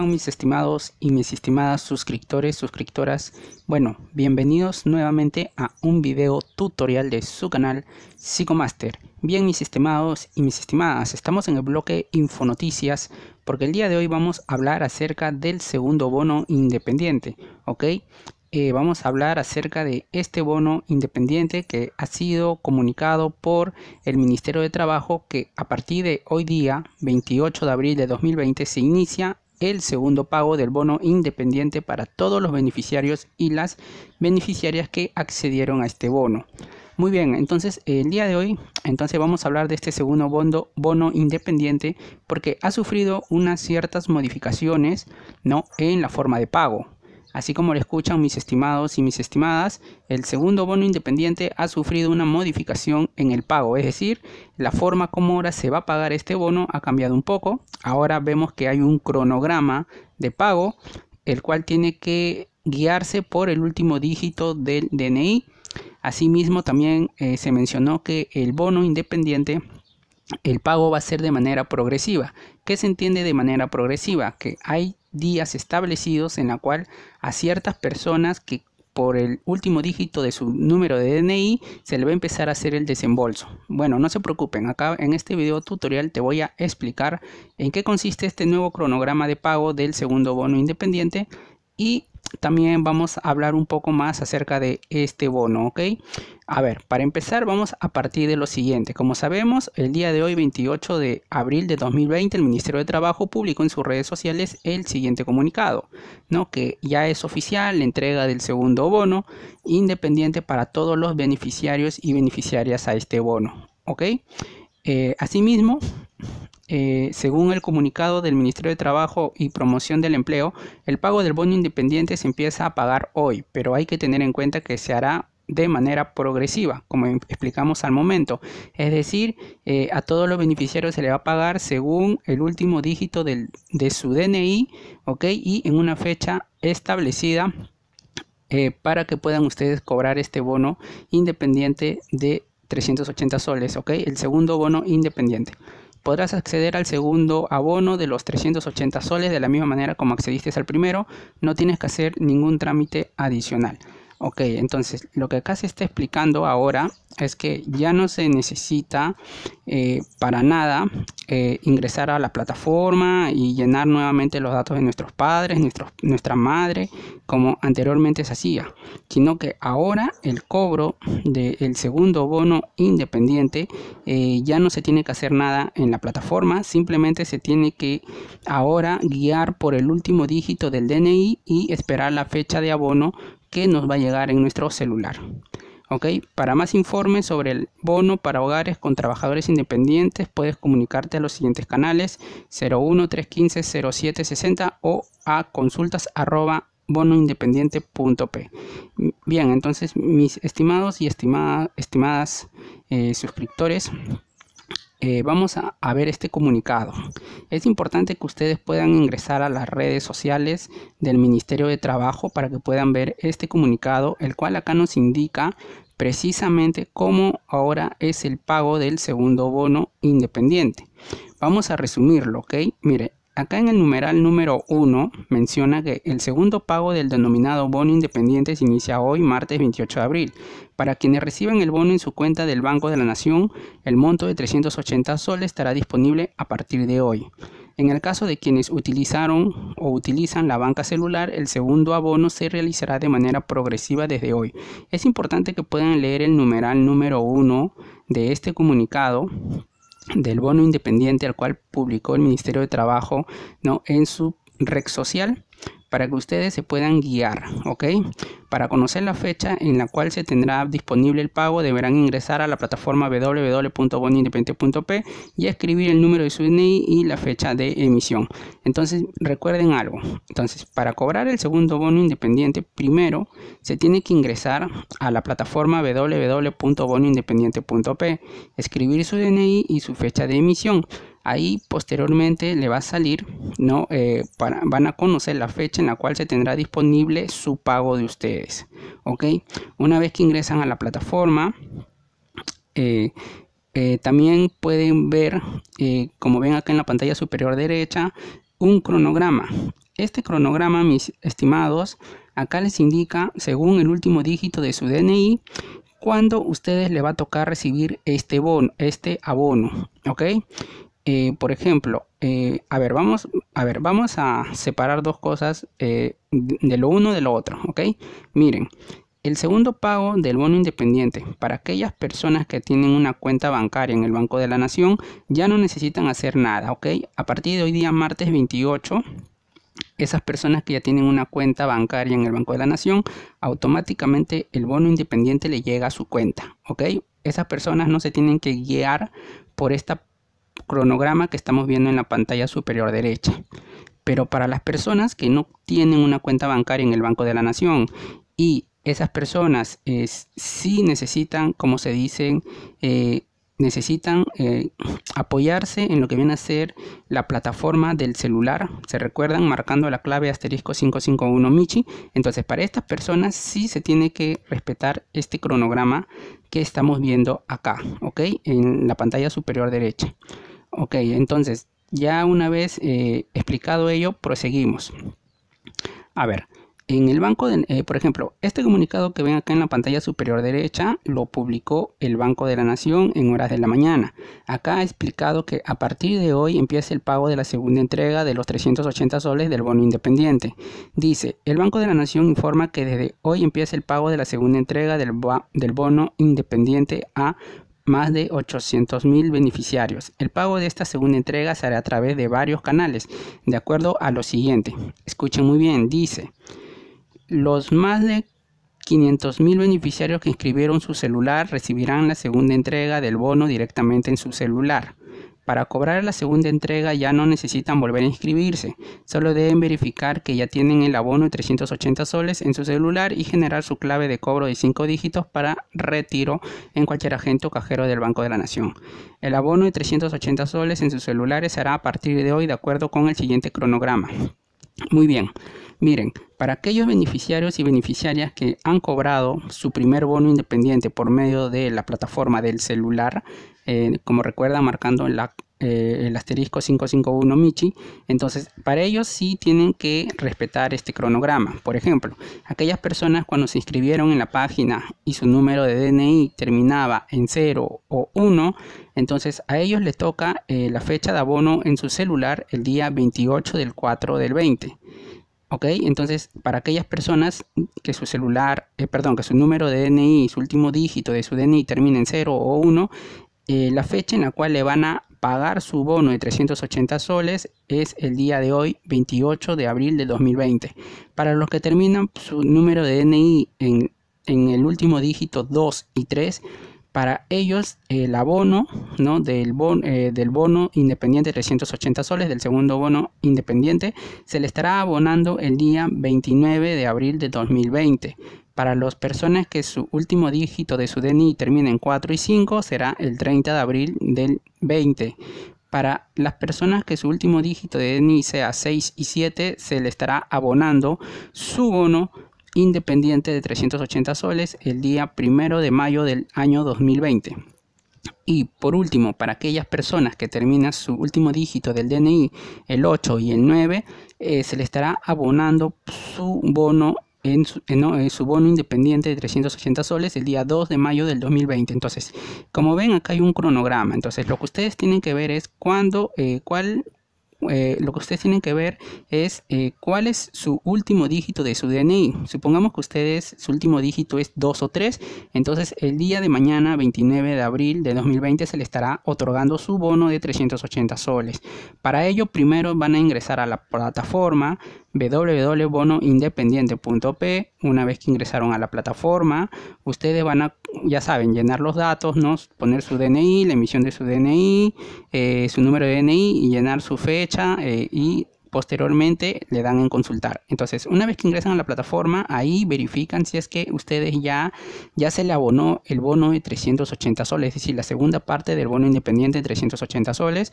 mis estimados y mis estimadas suscriptores, suscriptoras? Bueno, bienvenidos nuevamente a un video tutorial de su canal Psicomaster. Bien, mis estimados y mis estimadas, estamos en el bloque Infonoticias porque el día de hoy vamos a hablar acerca del segundo bono independiente, ¿ok? Eh, vamos a hablar acerca de este bono independiente que ha sido comunicado por el Ministerio de Trabajo que a partir de hoy día, 28 de abril de 2020, se inicia el segundo pago del bono independiente para todos los beneficiarios y las beneficiarias que accedieron a este bono. Muy bien, entonces el día de hoy entonces vamos a hablar de este segundo bono, bono independiente porque ha sufrido unas ciertas modificaciones ¿no? en la forma de pago. Así como lo escuchan mis estimados y mis estimadas, el segundo bono independiente ha sufrido una modificación en el pago, es decir, la forma como ahora se va a pagar este bono ha cambiado un poco. Ahora vemos que hay un cronograma de pago, el cual tiene que guiarse por el último dígito del DNI. Asimismo, también eh, se mencionó que el bono independiente el pago va a ser de manera progresiva. ¿Qué se entiende de manera progresiva? Que hay días establecidos en la cual a ciertas personas que por el último dígito de su número de DNI se le va a empezar a hacer el desembolso. Bueno, no se preocupen, acá en este video tutorial te voy a explicar en qué consiste este nuevo cronograma de pago del segundo bono independiente y también vamos a hablar un poco más acerca de este bono, ¿ok? A ver, para empezar vamos a partir de lo siguiente. Como sabemos, el día de hoy, 28 de abril de 2020, el Ministerio de Trabajo publicó en sus redes sociales el siguiente comunicado, ¿no? Que ya es oficial la entrega del segundo bono independiente para todos los beneficiarios y beneficiarias a este bono, ¿ok? Eh, asimismo, eh, según el comunicado del Ministerio de Trabajo y Promoción del Empleo, el pago del bono independiente se empieza a pagar hoy, pero hay que tener en cuenta que se hará de manera progresiva, como em, explicamos al momento. Es decir, eh, a todos los beneficiarios se le va a pagar según el último dígito de su DNI, ¿ok? Y en una fecha establecida eh, para que puedan ustedes cobrar este bono independiente de 380 soles, El segundo bono independiente podrás acceder al segundo abono de los 380 soles de la misma manera como accediste al primero, no tienes que hacer ningún trámite adicional. Ok, entonces lo que acá se está explicando ahora es que ya no se necesita eh, para nada eh, ingresar a la plataforma y llenar nuevamente los datos de nuestros padres, nuestros, nuestra madre, como anteriormente se hacía, sino que ahora el cobro del segundo bono independiente eh, ya no se tiene que hacer nada en la plataforma, simplemente se tiene que ahora guiar por el último dígito del DNI y esperar la fecha de abono que nos va a llegar en nuestro celular. ok Para más informes sobre el bono para hogares con trabajadores independientes puedes comunicarte a los siguientes canales 01 315 o a consultas arroba bonoindependiente.p. Bien, entonces mis estimados y estimada estimadas eh, suscriptores, eh, vamos a, a, ver este comunicado. Es importante que ustedes puedan ingresar a las redes sociales del Ministerio de Trabajo para que puedan ver este comunicado, el cual acá nos indica precisamente cómo ahora es el pago del segundo bono independiente. Vamos a resumirlo, ¿ok? Mire, Acá en el numeral número 1 menciona que el segundo pago del denominado bono independiente se inicia hoy, martes 28 de abril. Para quienes reciben el bono en su cuenta del Banco de la Nación, el monto de 380 soles estará disponible a partir de hoy. En el caso de quienes utilizaron o utilizan la banca celular, el segundo abono se realizará de manera progresiva desde hoy. Es importante que puedan leer el numeral número 1 de este comunicado del bono independiente al cual publicó el Ministerio de Trabajo ¿no? en su red social para que ustedes se puedan guiar, ¿ok? Para conocer la fecha en la cual se tendrá disponible el pago, deberán ingresar a la plataforma www.bonoindependiente.p y escribir el número de su DNI y la fecha de emisión. Entonces, recuerden algo. Entonces, para cobrar el segundo bono independiente, primero se tiene que ingresar a la plataforma www.bonoindependiente.p escribir su DNI y su fecha de emisión. Ahí posteriormente le va a salir, ¿no? Eh, van a conocer la fecha en la cual se tendrá disponible su pago de ustedes. ¿Ok? Una vez que ingresan a la plataforma, eh, eh, también pueden ver, como ven acá en la pantalla superior derecha, un cronograma. Este cronograma, mis estimados, acá les indica, según el último dígito de su DNI, cuándo ustedes le va a tocar recibir este bono, este abono, ¿ok? Eh, por ejemplo, eh, a ver, vamos, a ver, vamos a separar dos cosas eh, de lo uno de lo otro, ¿ok? Miren, el segundo pago del bono independiente para aquellas personas que tienen una cuenta bancaria en el Banco de la Nación ya no necesitan hacer nada, ¿ok? A partir de hoy día, martes 28, esas personas que ya tienen una cuenta bancaria en el Banco de la Nación, automáticamente el bono independiente le llega a su cuenta, ¿ok? Esas personas no se tienen que guiar por esta cronograma que estamos viendo en la pantalla superior derecha. Pero para las personas que no tienen una cuenta bancaria en el Banco de la Nación y esas personas eh, sí necesitan, como se dicen, eh, necesitan eh, apoyarse en lo que viene a ser la plataforma del celular. Se recuerdan marcando la clave asterisco 551 Michi. Entonces, para estas personas sí se tiene que respetar este cronograma que estamos viendo acá, ¿ok? En la pantalla superior derecha. Ok, entonces, ya una vez eh, explicado ello, proseguimos. A ver, en el banco, de, eh, por ejemplo, este comunicado que ven acá en la pantalla superior derecha lo publicó el Banco de la Nación en horas de la mañana. Acá ha explicado que a partir de hoy empieza el pago de la segunda entrega de los 380 soles del bono independiente. Dice, el Banco de la Nación informa que desde hoy empieza el pago de la segunda entrega del, del bono independiente a más de 800 mil beneficiarios. El pago de esta segunda entrega se hará a través de varios canales, de acuerdo a lo siguiente. Escuchen muy bien, dice. Los más de 500.000 beneficiarios que inscribieron su celular recibirán la segunda entrega del bono directamente en su celular. Para cobrar la segunda entrega ya no necesitan volver a inscribirse, solo deben verificar que ya tienen el abono de 380 soles en su celular y generar su clave de cobro de 5 dígitos para retiro en cualquier agente o cajero del Banco de la Nación. El abono de 380 soles en sus celulares hará a partir de hoy de acuerdo con el siguiente cronograma. Muy bien, miren, para aquellos beneficiarios y beneficiarias que han cobrado su primer bono independiente por medio de la plataforma del celular, eh, como recuerda, marcando en la eh, el asterisco 551 Michi, entonces para ellos sí tienen que respetar este cronograma. Por ejemplo, aquellas personas cuando se inscribieron en la página y su número de DNI terminaba en 0 o 1, entonces a ellos les toca eh, la fecha de abono en su celular el día 28 del 4 del 20. ¿Ok? Entonces, para aquellas personas que su celular, eh, perdón, que su número de DNI, su último dígito de su DNI termina en 0 o 1, la fecha en la cual le van a pagar su bono de 380 soles es el día de hoy, 28 de abril de 2020. Para los que terminan su número de DNI en, el último dígito 2 y 3, para ellos el abono ¿no? del, bono, eh, del bono independiente de 380 soles, del segundo bono independiente, se le estará abonando el día 29 de abril de 2020. Para las personas que su último dígito de su DNI termine en 4 y 5 será el 30 de abril del 20. Para las personas que su último dígito de DNI sea 6 y 7 se le estará abonando su bono independiente de 380 soles el día 1 de mayo del año 2020. Y por último, para aquellas personas que terminan su último dígito del DNI, el 8 y el 9, eh, se le estará abonando su bono en su, bono independiente de 380 soles el día 2 de mayo del 2020. Entonces, como ven, acá hay un cronograma. Entonces, lo que ustedes tienen que ver es cuándo, eh, cuál, eh, lo que ustedes tienen que ver es eh, cuál es su último dígito de su DNI. Supongamos que ustedes, su último dígito es 2 o 3, entonces el día de mañana, 29 de abril de 2020, se le estará otorgando su bono de 380 soles. Para ello, primero van a ingresar a la plataforma, www.bonoindependiente.p. Una vez que ingresaron a la plataforma, ustedes van a, ya saben, llenar los datos, poner su DNI, la emisión de su DNI, eh, su número de DNI y llenar su fecha eh, y Posteriormente le dan en consultar. Entonces, una vez que ingresan a la plataforma, ahí verifican si es que ustedes ya, ya se le abonó el bono de 380 soles, es decir, la segunda parte del bono independiente de 380 soles.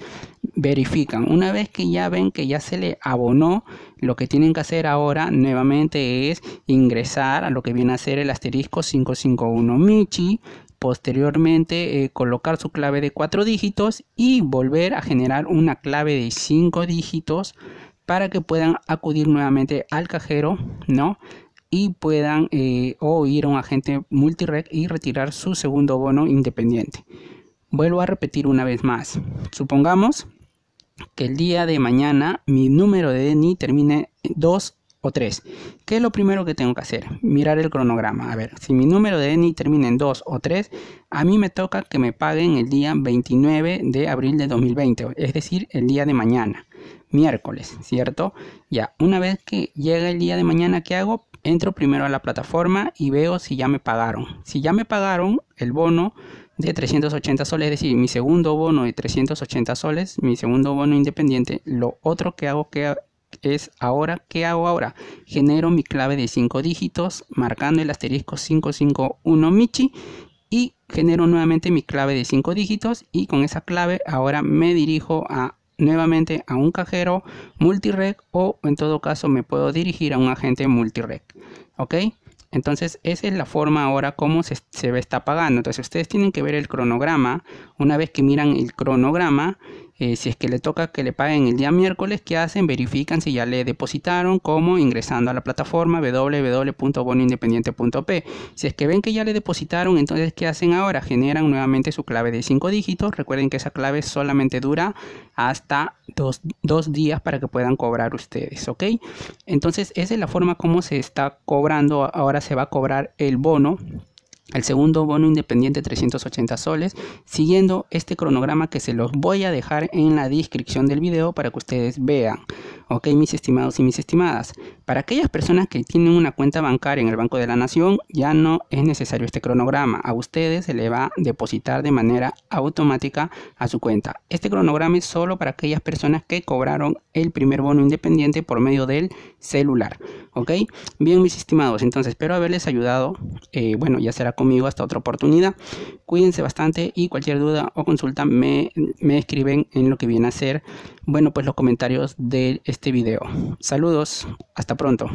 Verifican. Una vez que ya ven que ya se le abonó, lo que tienen que hacer ahora nuevamente es ingresar a lo que viene a ser el asterisco 551 Michi, posteriormente eh, colocar su clave de cuatro dígitos y volver a generar una clave de cinco dígitos para que puedan acudir nuevamente al cajero, ¿no? Y puedan oír eh, o ir a un agente multirec y retirar su segundo bono independiente. Vuelvo a repetir una vez más. Supongamos que el día de mañana mi número de DNI termine 2 o 3. ¿Qué es lo primero que tengo que hacer? Mirar el cronograma. A ver, si mi número de DNI termina en 2 o 3, a mí me toca que me paguen el día 29 de abril de 2020, es decir, el día de mañana miércoles, ¿cierto? Ya, una vez que llega el día de mañana, ¿qué hago? Entro primero a la plataforma y veo si ya me pagaron. Si ya me pagaron el bono de 380 soles, es decir, mi segundo bono de 380 soles, mi segundo bono independiente, lo otro que hago que es ahora, ¿qué hago ahora? Genero mi clave de 5 dígitos marcando el asterisco 551 Michi y genero nuevamente mi clave de 5 dígitos y con esa clave ahora me dirijo a nuevamente a un cajero multirec o en todo caso me puedo dirigir a un agente multirec. ¿Ok? Entonces esa es la forma ahora como se, se está pagando. Entonces ustedes tienen que ver el cronograma. Una vez que miran el cronograma, eh, si es que le toca que le paguen el día miércoles, ¿qué hacen? Verifican si ya le depositaron, como ingresando a la plataforma www.bonoindependiente.p. Si es que ven que ya le depositaron, entonces ¿qué hacen ahora? Generan nuevamente su clave de 5 dígitos. Recuerden que esa clave solamente dura hasta dos, días para que puedan cobrar ustedes, ¿ok? Entonces esa es la forma como se está cobrando. Ahora se va a cobrar el bono el segundo bono independiente 380 soles, siguiendo este cronograma que se los voy a dejar en la descripción del video para que ustedes vean. Ok, mis estimados y mis estimadas, para aquellas personas que tienen una cuenta bancaria en el Banco de la Nación, ya no es necesario este cronograma. A ustedes se le va a depositar de manera automática a su cuenta. Este cronograma es solo para aquellas personas que cobraron el primer bono independiente por medio del celular. Ok, bien, mis estimados, entonces espero haberles ayudado. Eh, bueno, ya será conmigo hasta otra oportunidad. Cuídense bastante y cualquier duda o consulta me, me escriben en lo que viene a ser bueno, pues los comentarios de este video. Saludos, hasta pronto.